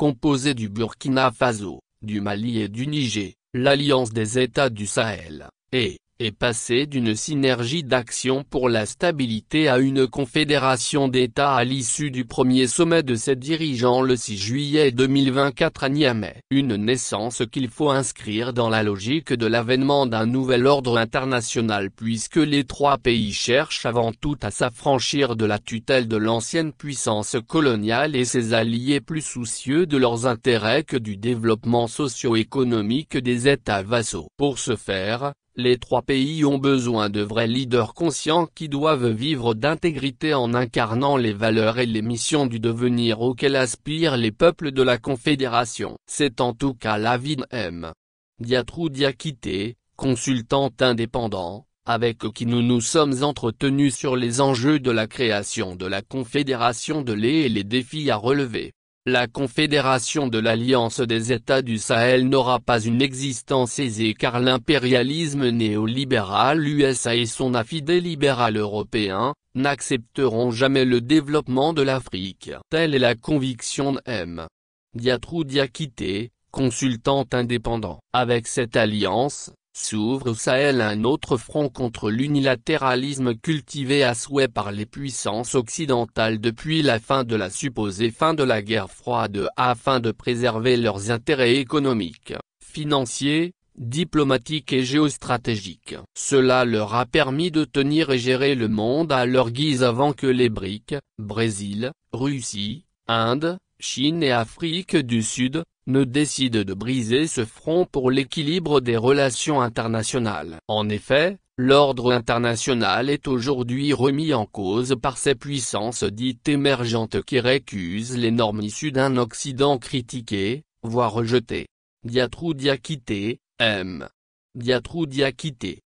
composée du Burkina Faso, du Mali et du Niger, l'Alliance des États du Sahel, et, et passé d'une synergie d'action pour la stabilité à une confédération d'États à l'issue du premier sommet de ses dirigeants le 6 juillet 2024 à Niamey. Une naissance qu'il faut inscrire dans la logique de l'avènement d'un nouvel ordre international puisque les trois pays cherchent avant tout à s'affranchir de la tutelle de l'ancienne puissance coloniale et ses alliés plus soucieux de leurs intérêts que du développement socio-économique des États vassaux. Pour ce faire, les trois pays ont besoin de vrais leaders conscients qui doivent vivre d'intégrité en incarnant les valeurs et les missions du devenir auxquelles aspirent les peuples de la Confédération. C'est en tout cas l'avis de M. Diatrou Diakité, consultant indépendant, avec qui nous nous sommes entretenus sur les enjeux de la création de la Confédération de l'E et les défis à relever. La Confédération de l'Alliance des États du Sahel n'aura pas une existence aisée car l'impérialisme néolibéral USA et son affidé libéral européen, n'accepteront jamais le développement de l'Afrique. Telle est la conviction de M. Diatrou Diakité, consultant indépendant. Avec cette alliance, S'ouvre au Sahel un autre front contre l'unilatéralisme cultivé à souhait par les puissances occidentales depuis la fin de la supposée fin de la guerre froide afin de préserver leurs intérêts économiques, financiers, diplomatiques et géostratégiques. Cela leur a permis de tenir et gérer le monde à leur guise avant que les briques, Brésil, Russie, Inde, Chine et Afrique du Sud, ne décide de briser ce front pour l'équilibre des relations internationales. En effet, l'ordre international est aujourd'hui remis en cause par ces puissances dites émergentes qui récusent les normes issues d'un Occident critiqué, voire rejeté. Diatrou Diakité, M. Diatrou Diakité.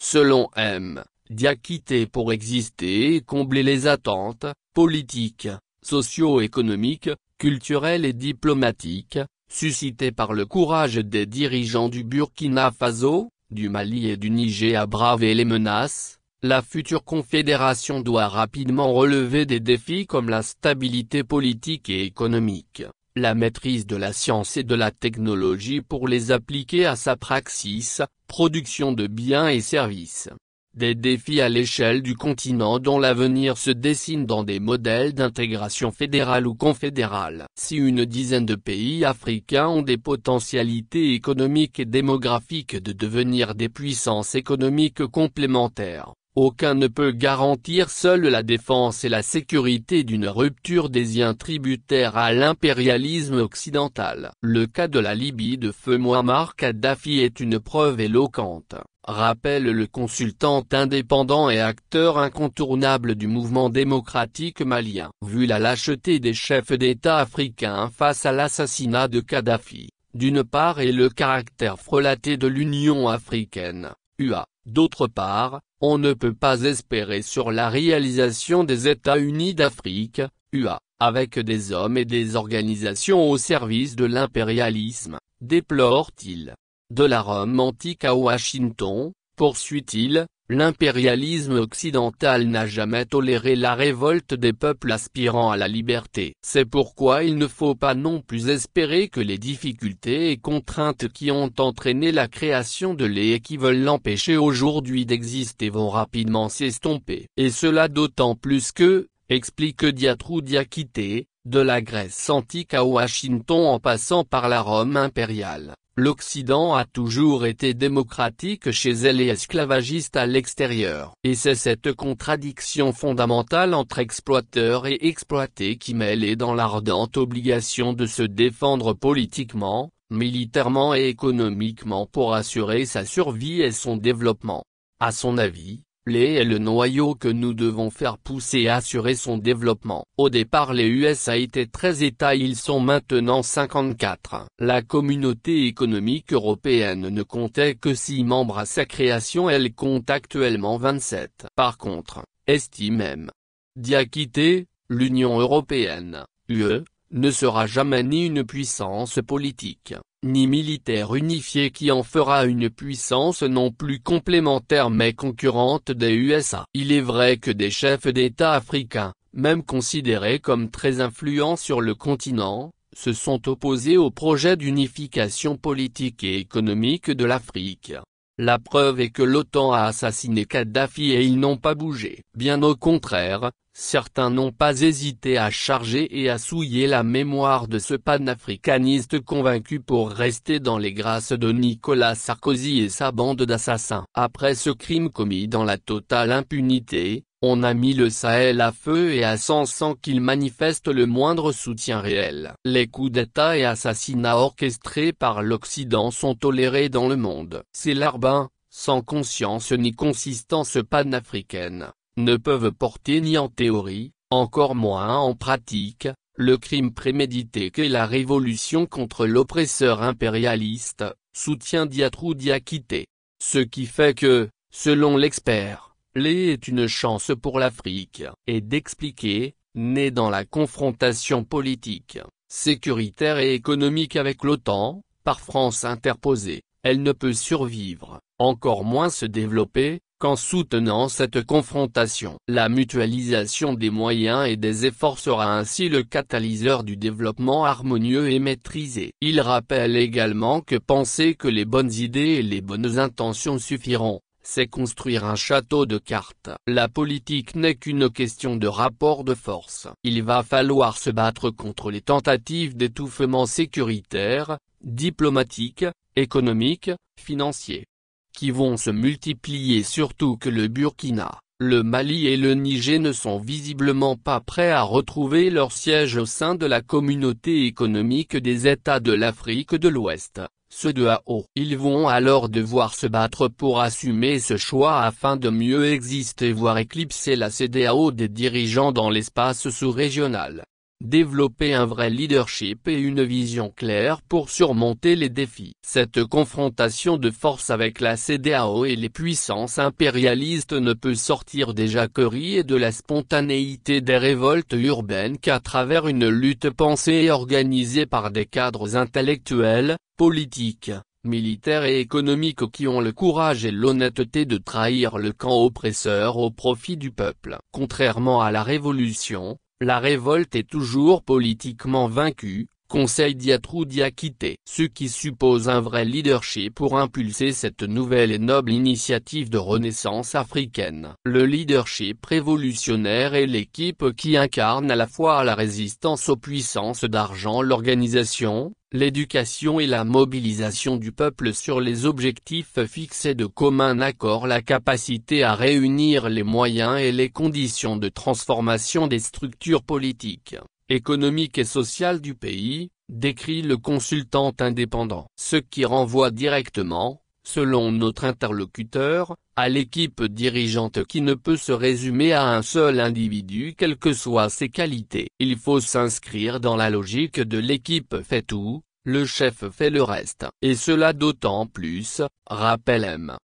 Selon M. Diakité pour exister et combler les attentes, politiques, socio-économiques, culturelle et diplomatique, suscité par le courage des dirigeants du Burkina Faso, du Mali et du Niger à braver les menaces, la future confédération doit rapidement relever des défis comme la stabilité politique et économique, la maîtrise de la science et de la technologie pour les appliquer à sa praxis, production de biens et services, des défis à l'échelle du continent dont l'avenir se dessine dans des modèles d'intégration fédérale ou confédérale. Si une dizaine de pays africains ont des potentialités économiques et démographiques de devenir des puissances économiques complémentaires, aucun ne peut garantir seule la défense et la sécurité d'une rupture des liens tributaires à l'impérialisme occidental. Le cas de la Libye de feu Muammar Kadhafi est une preuve éloquente, rappelle le consultant indépendant et acteur incontournable du mouvement démocratique malien. Vu la lâcheté des chefs d'État africains face à l'assassinat de Kadhafi, d'une part et le caractère frelaté de l'Union africaine, UA, d'autre part, on ne peut pas espérer sur la réalisation des États-Unis d'Afrique, UA, avec des hommes et des organisations au service de l'impérialisme, déplore-t-il. De la Rome antique à Washington, poursuit-il, l'impérialisme occidental n'a jamais toléré la révolte des peuples aspirant à la liberté. C'est pourquoi il ne faut pas non plus espérer que les difficultés et contraintes qui ont entraîné la création de l'E et qui veulent l'empêcher aujourd'hui d'exister vont rapidement s'estomper. Et cela d'autant plus que, explique Diatrou Diakité, de la Grèce antique à Washington en passant par la Rome impériale, l'Occident a toujours été démocratique chez elle et esclavagiste à l'extérieur. Et c'est cette contradiction fondamentale entre exploiteurs et exploités qui mêle dans l'ardente obligation de se défendre politiquement, militairement et économiquement pour assurer sa survie et son développement. À son avis, et est le noyau que nous devons faire pousser et assurer son développement. Au départ les USA étaient 13 États ils sont maintenant 54. La communauté économique européenne ne comptait que 6 membres à sa création elle compte actuellement 27. Par contre, estime Diakité, l'Union européenne, UE, ne sera jamais ni une puissance politique, ni militaire unifié qui en fera une puissance non plus complémentaire mais concurrente des USA. Il est vrai que des chefs d'État africains, même considérés comme très influents sur le continent, se sont opposés au projet d'unification politique et économique de l'Afrique. La preuve est que l'OTAN a assassiné Kadhafi et ils n'ont pas bougé. Bien au contraire, certains n'ont pas hésité à charger et à souiller la mémoire de ce panafricaniste convaincu pour rester dans les grâces de Nicolas Sarkozy et sa bande d'assassins. Après ce crime commis dans la totale impunité, on a mis le Sahel à feu et à sang sans qu'il manifeste le moindre soutien réel. Les coups d'État et assassinats orchestrés par l'Occident sont tolérés dans le monde. Ces larbins, sans conscience ni consistance panafricaine, ne peuvent porter ni en théorie, encore moins en pratique, le crime prémédité que la révolution contre l'oppresseur impérialiste, soutien Diatrou Diakité. Ce qui fait que, selon l'expert, Lé est une chance pour l'Afrique, et d'expliquer, née dans la confrontation politique, sécuritaire et économique avec l'OTAN, par France interposée, elle ne peut survivre, encore moins se développer, qu'en soutenant cette confrontation. La mutualisation des moyens et des efforts sera ainsi le catalyseur du développement harmonieux et maîtrisé. Il rappelle également que penser que les bonnes idées et les bonnes intentions suffiront, c'est construire un château de cartes. La politique n'est qu'une question de rapport de force. Il va falloir se battre contre les tentatives d'étouffement sécuritaire, diplomatique, économique, financier, qui vont se multiplier surtout que le Burkina, le Mali et le Niger ne sont visiblement pas prêts à retrouver leur siège au sein de la communauté économique des États de l'Afrique de l'Ouest ceux de AO. Ils vont alors devoir se battre pour assumer ce choix afin de mieux exister voire éclipser la CDAO des dirigeants dans l'espace sous-régional. Développer un vrai leadership et une vision claire pour surmonter les défis. Cette confrontation de force avec la CDAO et les puissances impérialistes ne peut sortir des jacqueries et de la spontanéité des révoltes urbaines qu'à travers une lutte pensée et organisée par des cadres intellectuels, politiques, militaires et économiques qui ont le courage et l'honnêteté de trahir le camp oppresseur au profit du peuple. Contrairement à la Révolution, la révolte est toujours politiquement vaincue, Conseil Diatrou-Diakité. Ce qui suppose un vrai leadership pour impulser cette nouvelle et noble initiative de renaissance africaine. Le leadership révolutionnaire est l'équipe qui incarne à la fois la résistance aux puissances d'argent l'organisation, l'éducation et la mobilisation du peuple sur les objectifs fixés de commun accord la capacité à réunir les moyens et les conditions de transformation des structures politiques économique et sociale du pays, décrit le consultant indépendant. Ce qui renvoie directement, selon notre interlocuteur, à l'équipe dirigeante qui ne peut se résumer à un seul individu quelles que soient ses qualités. Il faut s'inscrire dans la logique de l'équipe fait tout, le chef fait le reste. Et cela d'autant plus, rappelle M.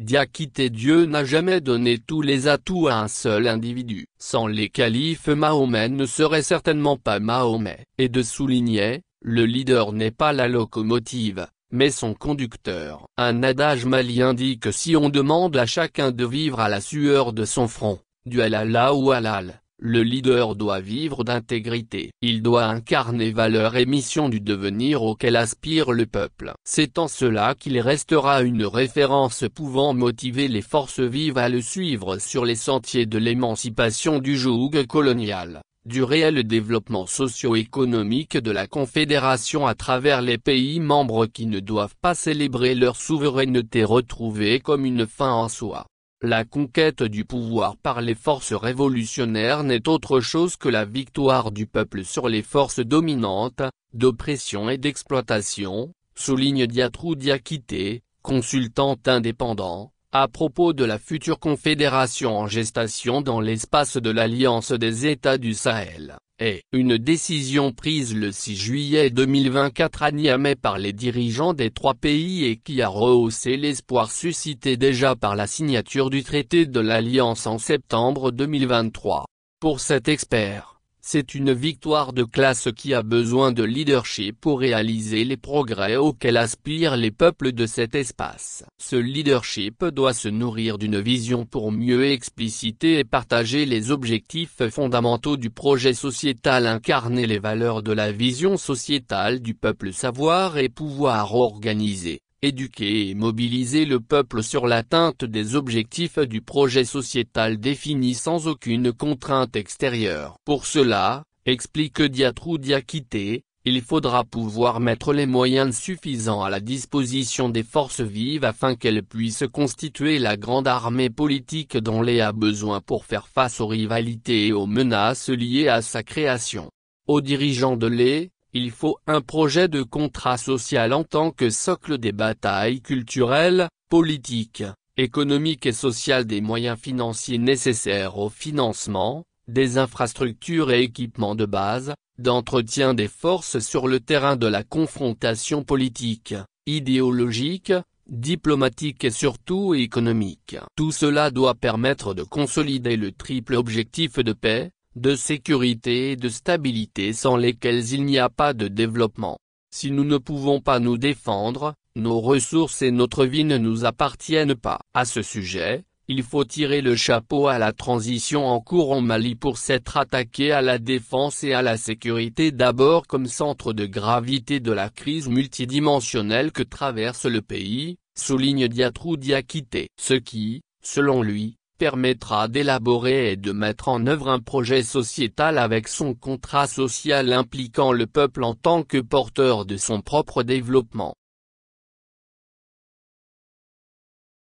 Diakité Dieu n'a jamais donné tous les atouts à un seul individu, sans les califes Mahomet ne serait certainement pas Mahomet, et de souligner, le leader n'est pas la locomotive, mais son conducteur. Un adage malien dit que si on demande à chacun de vivre à la sueur de son front, du halal ou halal, le leader doit vivre d'intégrité. Il doit incarner valeur et mission du devenir auquel aspire le peuple. C'est en cela qu'il restera une référence pouvant motiver les forces vives à le suivre sur les sentiers de l'émancipation du joug colonial, du réel développement socio-économique de la Confédération à travers les pays membres qui ne doivent pas célébrer leur souveraineté retrouvée comme une fin en soi. La conquête du pouvoir par les forces révolutionnaires n'est autre chose que la victoire du peuple sur les forces dominantes, d'oppression et d'exploitation, souligne Diatrou Diakité, consultant indépendant, à propos de la future confédération en gestation dans l'espace de l'Alliance des États du Sahel une décision prise le 6 juillet 2024 à Niamey par les dirigeants des trois pays et qui a rehaussé l'espoir suscité déjà par la signature du traité de l'Alliance en septembre 2023. Pour cet expert, c'est une victoire de classe qui a besoin de leadership pour réaliser les progrès auxquels aspirent les peuples de cet espace. Ce leadership doit se nourrir d'une vision pour mieux expliciter et partager les objectifs fondamentaux du projet sociétal incarner les valeurs de la vision sociétale du peuple savoir et pouvoir organiser, éduquer et mobiliser le peuple sur l'atteinte des objectifs du projet sociétal défini sans aucune contrainte extérieure. Pour cela, explique Diatrou Diakité, il faudra pouvoir mettre les moyens suffisants à la disposition des forces vives afin qu'elles puissent constituer la grande armée politique dont les a besoin pour faire face aux rivalités et aux menaces liées à sa création. Aux dirigeants de l'E, il faut un projet de contrat social en tant que socle des batailles culturelles, politiques, économiques et sociales des moyens financiers nécessaires au financement, des infrastructures et équipements de base, d'entretien des forces sur le terrain de la confrontation politique, idéologique, diplomatique et surtout économique. Tout cela doit permettre de consolider le triple objectif de paix, de sécurité et de stabilité sans lesquelles il n'y a pas de développement. Si nous ne pouvons pas nous défendre, nos ressources et notre vie ne nous appartiennent pas. À ce sujet, il faut tirer le chapeau à la transition en cours au Mali pour s'être attaqué à la défense et à la sécurité d'abord comme centre de gravité de la crise multidimensionnelle que traverse le pays, souligne Diatrou Diakité. Ce qui, selon lui, permettra d'élaborer et de mettre en œuvre un projet sociétal avec son contrat social impliquant le peuple en tant que porteur de son propre développement.